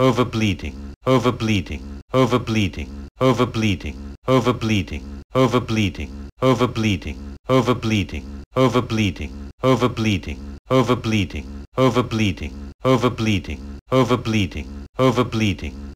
over bleeding, over bleeding, over bleeding, over bleeding, over bleeding, over bleeding, over bleeding, over bleeding, over bleeding, over bleeding, over bleeding, over bleeding, over bleeding, over bleeding,